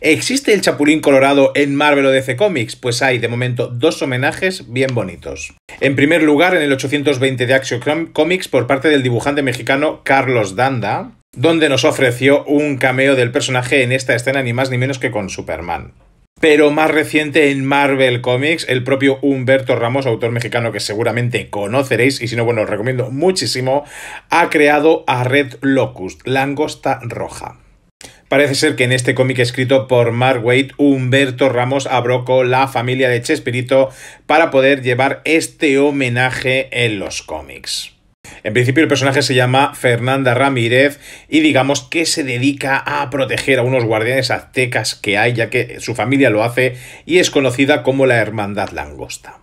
¿Existe el Chapulín Colorado en Marvel o DC Comics? Pues hay, de momento, dos homenajes bien bonitos. En primer lugar, en el 820 de Action Comics, por parte del dibujante mexicano Carlos Danda, donde nos ofreció un cameo del personaje en esta escena, ni más ni menos que con Superman. Pero más reciente en Marvel Comics, el propio Humberto Ramos, autor mexicano que seguramente conoceréis, y si no, bueno, os recomiendo muchísimo, ha creado a Red Locust, Langosta Roja. Parece ser que en este cómic escrito por Mark Waid, Humberto Ramos abrocó la familia de Chespirito para poder llevar este homenaje en los cómics. En principio el personaje se llama Fernanda Ramírez y digamos que se dedica a proteger a unos guardianes aztecas que hay ya que su familia lo hace y es conocida como la Hermandad Langosta.